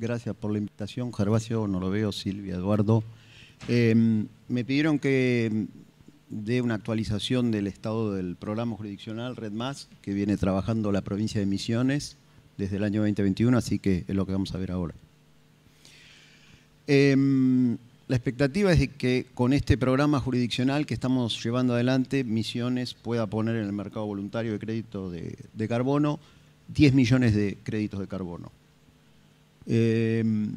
gracias por la invitación. Gervasio, no lo veo, Silvia, Eduardo. Em, me pidieron que dé una actualización del estado del programa jurisdiccional Red Más, que viene trabajando la provincia de Misiones desde el año 2021, así que es lo que vamos a ver ahora. Em, la expectativa es de que con este programa jurisdiccional que estamos llevando adelante, Misiones pueda poner en el mercado voluntario de crédito de carbono 10 millones de créditos de carbono. Em,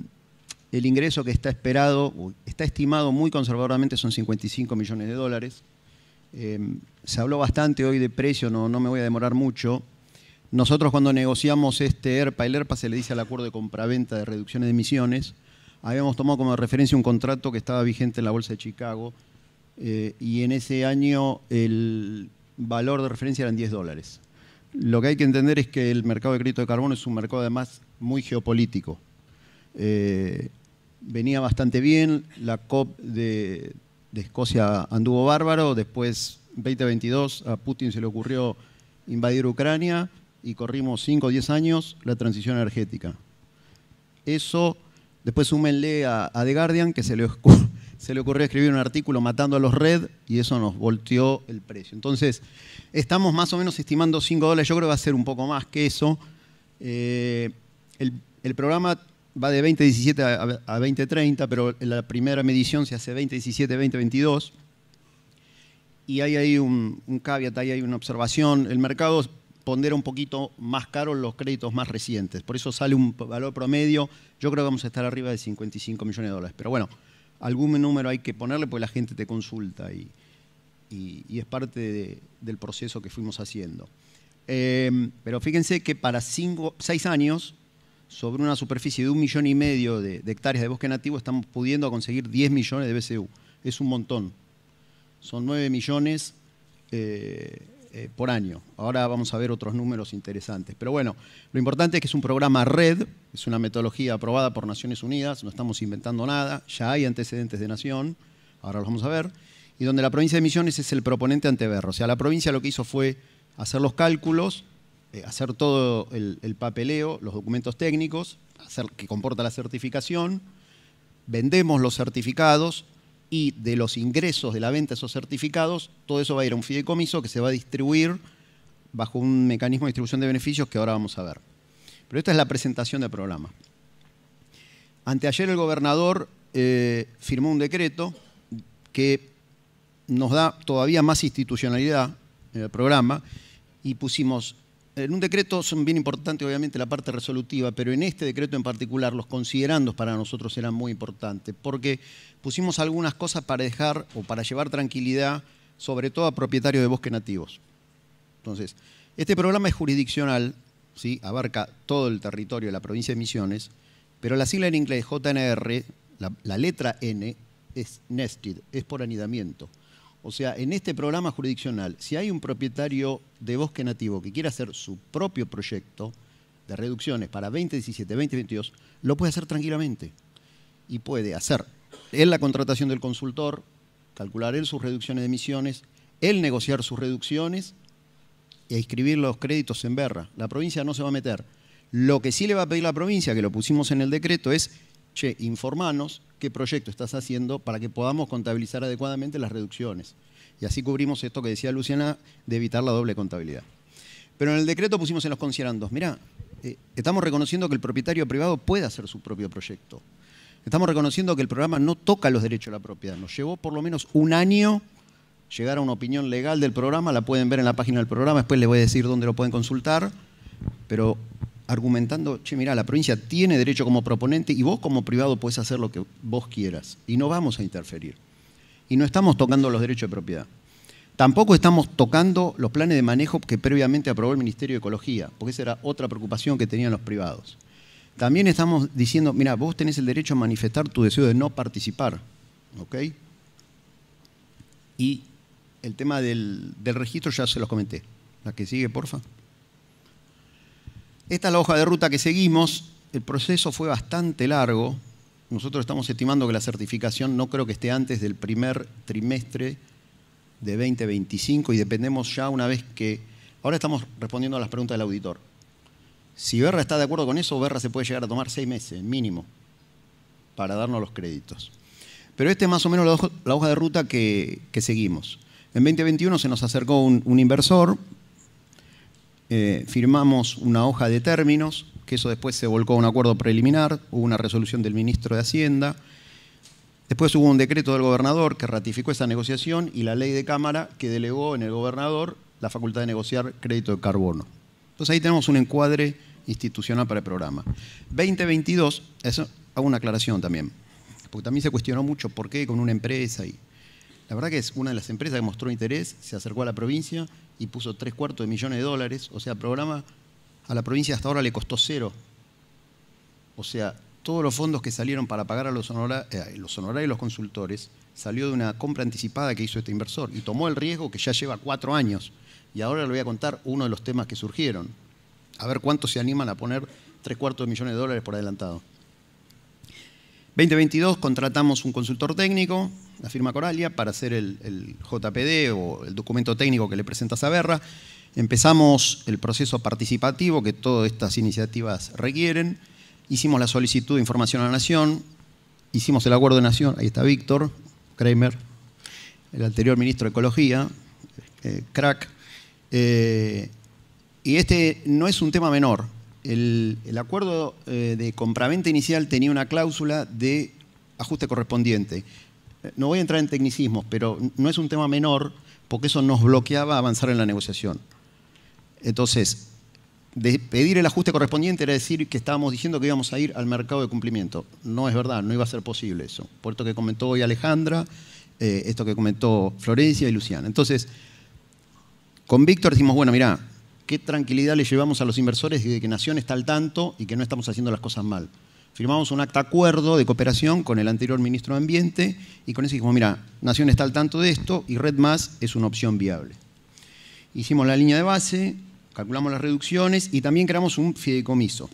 el ingreso que está esperado, está estimado muy conservadoramente, son 55 millones de dólares. Em, se habló bastante hoy de precio, no, no me voy a demorar mucho. Nosotros cuando negociamos este ERPA, el ERPA se le dice al acuerdo de compraventa de reducciones de emisiones, habíamos tomado como referencia un contrato que estaba vigente en la Bolsa de Chicago eh, y en ese año el valor de referencia eran 10 dólares. Lo que hay que entender es que el mercado de crédito de carbono es un mercado además muy geopolítico. Eh, venía bastante bien, la COP de, Escocia anduvo bárbaro, después 2022 a Putin se le ocurrió invadir Ucrania y corrimos 5 o 10 años la transición energética. Eso, después súmenle a, a The Guardian, que se le, se le ocurrió escribir un artículo matando a los red y eso nos volteó el precio. Entonces, estamos más o menos estimando 5 dólares, yo creo que va a ser un poco más que eso. Eh, el, programa va de 2017 a, 2030, pero la primera medición se hace 2017-2022. Y ahí hay un, un caveat, ahí hay una observación. El mercado pondera un poquito más caro los créditos más recientes. Por eso sale un valor promedio, yo creo que vamos a estar arriba de 55 millones de dólares. Pero bueno, algún número hay que ponerle porque la gente te consulta y, es parte del proceso que fuimos haciendo. Em, pero fíjense que para cinco, seis años, sobre una superficie de un millón y medio de, hectáreas de bosque nativo, estamos pudiendo conseguir 10 millones de BCU. Es un montón. Son 9 millones eh, eh, por año. Ahora vamos a ver otros números interesantes. Pero bueno, lo importante es que es un programa red, es una metodología aprobada por Naciones Unidas, no estamos inventando nada, ya hay antecedentes de nación, ahora los vamos a ver, y donde la provincia de Misiones es el proponente anteverro. O sea, la provincia lo que hizo fue hacer los cálculos, eh, hacer todo el, el, papeleo, los documentos técnicos, hacer, que comporta la certificación, vendemos los certificados, y de los ingresos de la venta de esos certificados, todo eso va a ir a un fideicomiso que se va a distribuir bajo un mecanismo de distribución de beneficios que ahora vamos a ver. Pero esta es la presentación del programa. Anteayer el gobernador eh, firmó un decreto que nos da todavía más institucionalidad en el programa y pusimos en un decreto son bien importantes, obviamente, la parte resolutiva, pero en este decreto en particular, los considerandos para nosotros eran muy importantes, porque pusimos algunas cosas para dejar o para llevar tranquilidad, sobre todo a propietarios de bosques nativos. Entonces, este programa es jurisdiccional, abarca todo el territorio de la provincia de Misiones, pero la sigla en inglés JNR, la letra N, es nested, es por anidamiento. O sea, en este programa jurisdiccional, si hay un propietario de bosque nativo que quiera hacer su propio proyecto de reducciones para 2017, 2022, lo puede hacer tranquilamente. Y puede hacer él la contratación del consultor, calcular él sus reducciones de emisiones, él negociar sus reducciones e inscribir los créditos en Berra. La provincia no se va a meter. Lo que sí le va a pedir la provincia, que lo pusimos en el decreto, es, che, informanos qué proyecto estás haciendo para que podamos contabilizar adecuadamente las reducciones. Y así cubrimos esto que decía Luciana de evitar la doble contabilidad. Pero en el decreto pusimos en los considerandos, mira, eh, estamos reconociendo que el propietario privado puede hacer su propio proyecto. Estamos reconociendo que el programa no toca los derechos de la propiedad. Nos llevó por lo menos un año llegar a una opinión legal del programa, la pueden ver en la página del programa, después les voy a decir dónde lo pueden consultar, pero argumentando, che, mira, la provincia tiene derecho como proponente y vos como privado puedes hacer lo que vos quieras y no vamos a interferir. Y no estamos tocando los derechos de propiedad. Tampoco estamos tocando los planes de manejo que previamente aprobó el Ministerio de Ecología, porque esa era otra preocupación que tenían los privados. También estamos diciendo, mira, vos tenés el derecho a manifestar tu deseo de no participar, ¿ok? Y el tema del, del registro ya se los comenté. La que sigue, porfa. Esta es la hoja de ruta que seguimos. El proceso fue bastante largo. Nosotros estamos estimando que la certificación no creo que esté antes del primer trimestre de 2025 y dependemos ya una vez que... Ahora estamos respondiendo a las preguntas del auditor. Si Berra está de acuerdo con eso, Berra se puede llegar a tomar seis meses mínimo para darnos los créditos. Pero esta es más o menos la hoja, de ruta que, seguimos. En 2021 se nos acercó un inversor, eh, firmamos una hoja de términos, que eso después se volcó a un acuerdo preliminar, hubo una resolución del ministro de Hacienda, después hubo un decreto del gobernador que ratificó esa negociación y la ley de Cámara que delegó en el gobernador la facultad de negociar crédito de carbono. Entonces ahí tenemos un encuadre institucional para el programa. 2022, eso hago una aclaración también, porque también se cuestionó mucho por qué con una empresa y la verdad que es una de las empresas que mostró interés, se acercó a la provincia y puso tres cuartos de millones de dólares. O sea, el programa a la provincia hasta ahora le costó cero. O sea, todos los fondos que salieron para pagar a los, eh, los honorarios y los consultores salió de una compra anticipada que hizo este inversor y tomó el riesgo que ya lleva cuatro años. Y ahora le voy a contar uno de los temas que surgieron. A ver cuántos se animan a poner tres cuartos de millones de dólares por adelantado. 2022 contratamos un consultor técnico, la firma Coralia, para hacer el, JPD o el documento técnico que le presenta Saberra. Empezamos el proceso participativo que todas estas iniciativas requieren. Hicimos la solicitud de información a la Nación, hicimos el acuerdo de Nación, ahí está Víctor Kramer, el anterior ministro de Ecología, eh, crack. Eh, y este no es un tema menor. El, acuerdo eh, de compraventa inicial tenía una cláusula de ajuste correspondiente no voy a entrar en tecnicismos, pero no es un tema menor porque eso nos bloqueaba avanzar en la negociación. Entonces, pedir el ajuste correspondiente era decir que estábamos diciendo que íbamos a ir al mercado de cumplimiento. No es verdad, no iba a ser posible eso. Por esto que comentó hoy Alejandra, eh, esto que comentó Florencia y Luciana. Entonces, con Víctor decimos, bueno, mira, qué tranquilidad le llevamos a los inversores de que Nación está al tanto y que no estamos haciendo las cosas mal firmamos un acta acuerdo de cooperación con el anterior ministro de Ambiente y con eso dijimos, mira, Nación está al tanto de esto y Red Más es una opción viable. Hicimos la línea de base, calculamos las reducciones y también creamos un fideicomiso.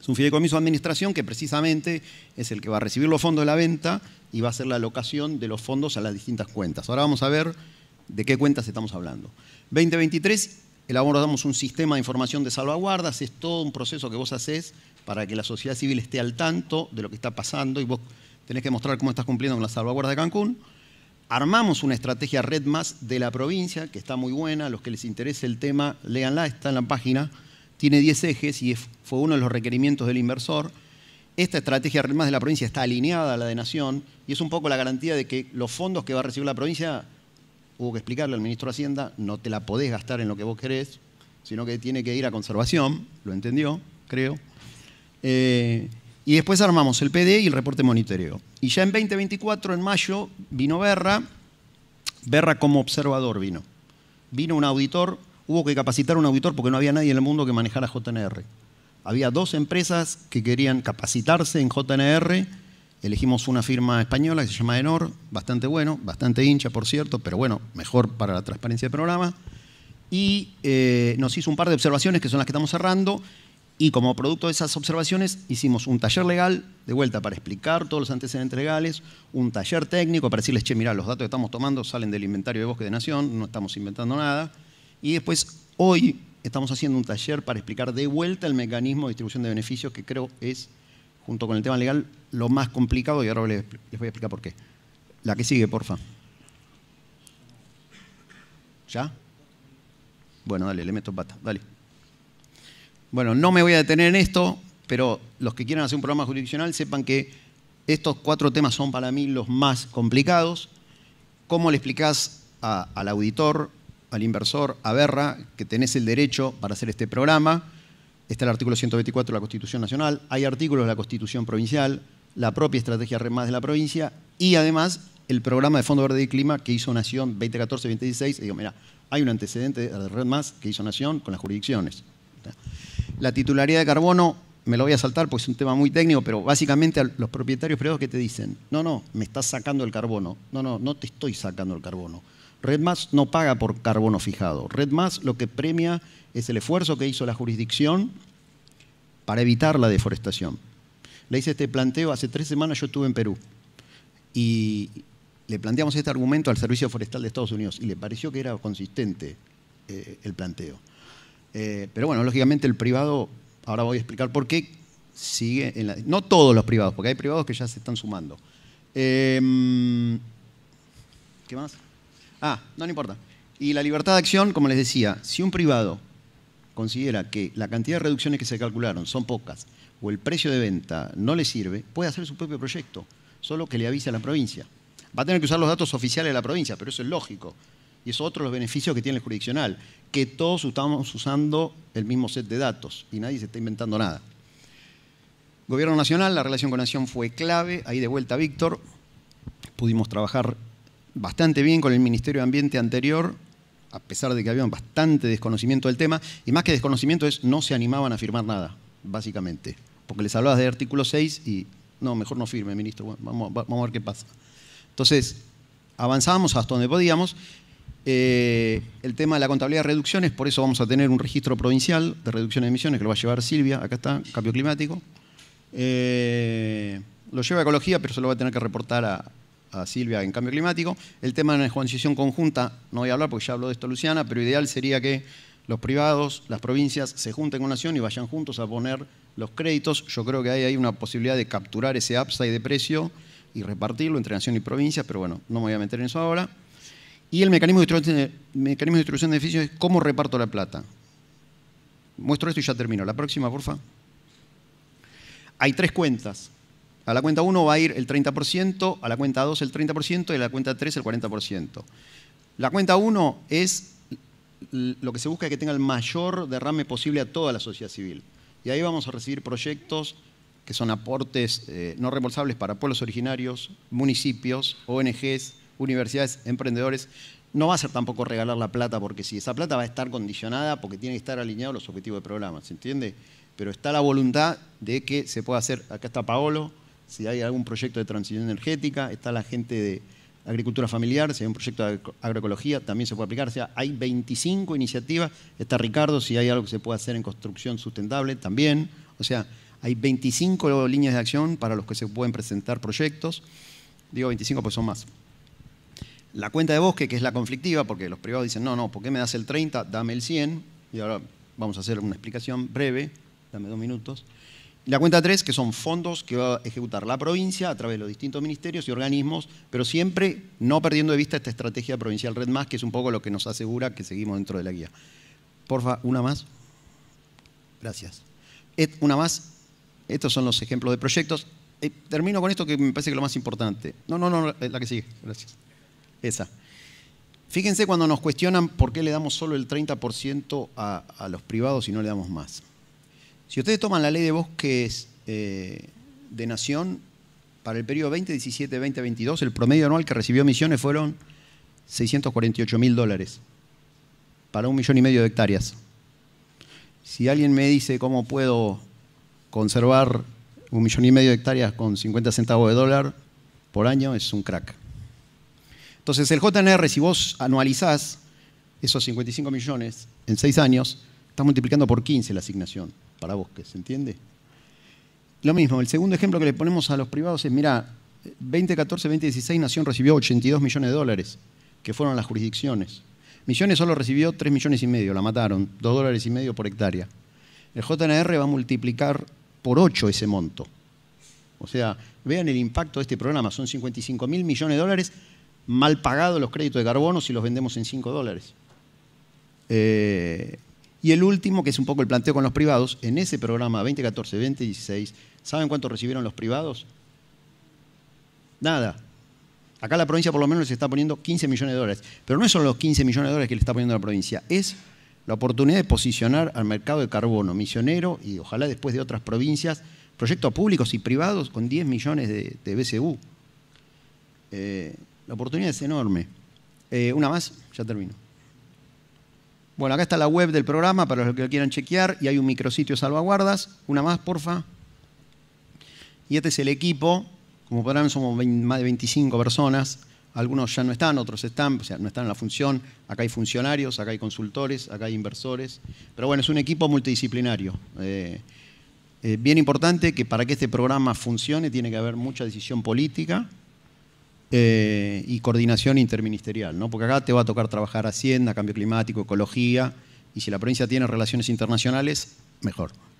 Es un fideicomiso de administración que precisamente es el que va a recibir los fondos de la venta y va a ser la alocación de los fondos a las distintas cuentas. Ahora vamos a ver de qué cuentas estamos hablando. 2023 elaboramos un sistema de información de salvaguardas, es todo un proceso que vos hacés para que la sociedad civil esté al tanto de lo que está pasando y vos tenés que mostrar cómo estás cumpliendo con la salvaguarda de Cancún. Armamos una estrategia Red Más de la provincia, que está muy buena, a los que les interese el tema, léanla, está en la página, tiene 10 ejes y fue uno de los requerimientos del inversor. Esta estrategia Red Más de la provincia está alineada a la de Nación y es un poco la garantía de que los fondos que va a recibir la provincia hubo que explicarle al ministro de Hacienda, no te la podés gastar en lo que vos querés, sino que tiene que ir a conservación, lo entendió, creo. Eh, y después armamos el PD y el reporte monitoreo. Y ya en 2024, en mayo, vino Berra, Berra como observador vino. Vino un auditor, hubo que capacitar un auditor porque no había nadie en el mundo que manejara JNR. Había dos empresas que querían capacitarse en JNR Elegimos una firma española que se llama Enor, bastante bueno, bastante hincha, por cierto, pero bueno, mejor para la transparencia del programa. Y eh, nos hizo un par de observaciones que son las que estamos cerrando. Y como producto de esas observaciones hicimos un taller legal, de vuelta, para explicar todos los antecedentes legales, un taller técnico para decirles, che, mirá, los datos que estamos tomando salen del inventario de bosque de nación, no estamos inventando nada. Y después, hoy estamos haciendo un taller para explicar de vuelta el mecanismo de distribución de beneficios que creo es junto con el tema legal, lo más complicado y ahora les, voy a explicar por qué. La que sigue, porfa. ¿Ya? Bueno, dale, le meto pata, dale. Bueno, no me voy a detener en esto, pero los que quieran hacer un programa jurisdiccional sepan que estos cuatro temas son para mí los más complicados. ¿Cómo le explicás al auditor, al inversor, a Berra, que tenés el derecho para hacer este programa? Está el artículo 124 de la Constitución Nacional, hay artículos de la Constitución Provincial, la propia estrategia RED de la provincia y además el programa de Fondo Verde y Clima que hizo Nación 2014-2016. Digo, mira, hay un antecedente de Red que hizo Nación con las jurisdicciones. La titularidad de carbono, me lo voy a saltar porque es un tema muy técnico, pero básicamente a los propietarios privados que te dicen, no, no, me estás sacando el carbono. No, no, no te estoy sacando el carbono Redmas no paga por carbono fijado. Redmas lo que premia es el esfuerzo que hizo la jurisdicción para evitar la deforestación. Le hice este planteo, hace tres semanas yo estuve en Perú y le planteamos este argumento al Servicio Forestal de Estados Unidos y le pareció que era consistente eh, el planteo. Eh, pero bueno, lógicamente el privado, ahora voy a explicar por qué sigue, en la, no todos los privados, porque hay privados que ya se están sumando. Eh, ¿Qué más? Ah, no, no importa. Y la libertad de acción, como les decía, si un privado considera que la cantidad de reducciones que se calcularon son pocas o el precio de venta no le sirve, puede hacer su propio proyecto, solo que le avise a la provincia. Va a tener que usar los datos oficiales de la provincia, pero eso es lógico. Y es otro de los beneficios que tiene el jurisdiccional, que todos estamos usando el mismo set de datos y nadie se está inventando nada. Gobierno Nacional, la relación con Nación fue clave, ahí de vuelta Víctor, pudimos trabajar bastante bien con el Ministerio de Ambiente anterior, a pesar de que había bastante desconocimiento del tema, y más que desconocimiento es no se animaban a firmar nada, básicamente, porque les hablabas de artículo 6 y no, mejor no firme, ministro, vamos, a ver qué pasa. Entonces, avanzamos hasta donde podíamos. Eh, el tema de la contabilidad de reducciones, por eso vamos a tener un registro provincial de reducción de emisiones que lo va a llevar Silvia, acá está, cambio climático. Eh, lo lleva ecología, pero se lo va a tener que reportar a, a Silvia en cambio climático. El tema de la financiación conjunta, no voy a hablar porque ya habló de esto Luciana, pero ideal sería que los privados, las provincias se junten con Nación y vayan juntos a poner los créditos. Yo creo que hay, hay una posibilidad de capturar ese upside de precio y repartirlo entre Nación y provincias, pero bueno, no me voy a meter en eso ahora. Y el mecanismo de, mecanismo de distribución de beneficios es cómo reparto la plata. Muestro esto y ya termino. La próxima, porfa. Hay tres cuentas a la cuenta 1 va a ir el 30%, a la cuenta 2 el 30% y a la cuenta 3 el 40%. La cuenta 1 es lo que se busca que tenga el mayor derrame posible a toda la sociedad civil. Y ahí vamos a recibir proyectos que son aportes eh, no reembolsables para pueblos originarios, municipios, ONGs, universidades, emprendedores. No va a ser tampoco regalar la plata, porque si sí, esa plata va a estar condicionada, porque tiene que estar alineado los objetivos del programa, ¿se entiende? Pero está la voluntad de que se pueda hacer, acá está Paolo, si hay algún proyecto de transición energética, está la gente de agricultura familiar, si hay un proyecto de agroecología, también se puede aplicar. O sea, hay 25 iniciativas. Está Ricardo, si hay algo que se puede hacer en construcción sustentable, también. O sea, hay 25 líneas de acción para los que se pueden presentar proyectos. Digo 25, pues son más. La cuenta de bosque, que es la conflictiva, porque los privados dicen, no, no, ¿por qué me das el 30? Dame el 100. Y ahora vamos a hacer una explicación breve, dame dos minutos. La cuenta 3, que son fondos que va a ejecutar la provincia a través de los distintos ministerios y organismos, pero siempre no perdiendo de vista esta estrategia provincial Red Más, que es un poco lo que nos asegura que seguimos dentro de la guía. Porfa, una más. Gracias. Una más. Estos son los ejemplos de proyectos. Eh, termino con esto que me parece que es lo más importante. No, no, no, eh, la que sigue. Gracias. Esa. Fíjense cuando nos cuestionan por qué le damos solo el 30% a, a los privados y no le damos más. Si ustedes toman la ley de bosques eh, de nación, para el periodo 2017, 2022, el promedio anual que recibió Misiones fueron 648 mil dólares para un millón y medio de hectáreas. Si alguien me dice cómo puedo conservar un millón y medio de hectáreas con 50 centavos de dólar por año, es un crack. Entonces, el JNR, si vos anualizás esos 55 millones en seis años, Está multiplicando por 15 la asignación, para bosques, ¿se entiende? Lo mismo, el segundo ejemplo que le ponemos a los privados es, mira, 2014-2016 Nación recibió 82 millones de dólares, que fueron a las jurisdicciones. Misiones solo recibió 3 millones y medio, la mataron, 2 dólares y medio por hectárea. El JNR va a multiplicar por 8 ese monto. O sea, vean el impacto de este programa, son 55 mil millones de dólares mal pagados los créditos de carbono si los vendemos en 5 dólares. Eh, y el último, que es un poco el planteo con los privados, en ese programa 2014-2016, ¿saben cuánto recibieron los privados? Nada. Acá la provincia por lo menos les está poniendo 15 millones de dólares. Pero no son los 15 millones de dólares que le está poniendo la provincia, es la oportunidad de posicionar al mercado de carbono misionero y ojalá después de otras provincias, proyectos públicos y privados con 10 millones de, BCU. Eh, la oportunidad es enorme. Eh, una más, ya termino. Bueno, acá está la web del programa para los que lo quieran chequear y hay un micrositio salvaguardas. Una más, porfa. Y este es el equipo. Como podrán, somos más de 25 personas. Algunos ya no están, otros están, o sea, no están en la función. Acá hay funcionarios, acá hay consultores, acá hay inversores. Pero bueno, es un equipo multidisciplinario. Eh, eh, bien importante que para que este programa funcione tiene que haber mucha decisión política, eh, y coordinación interministerial, ¿no? porque acá te va a tocar trabajar Hacienda, Cambio Climático, Ecología, y si la provincia tiene relaciones internacionales, mejor.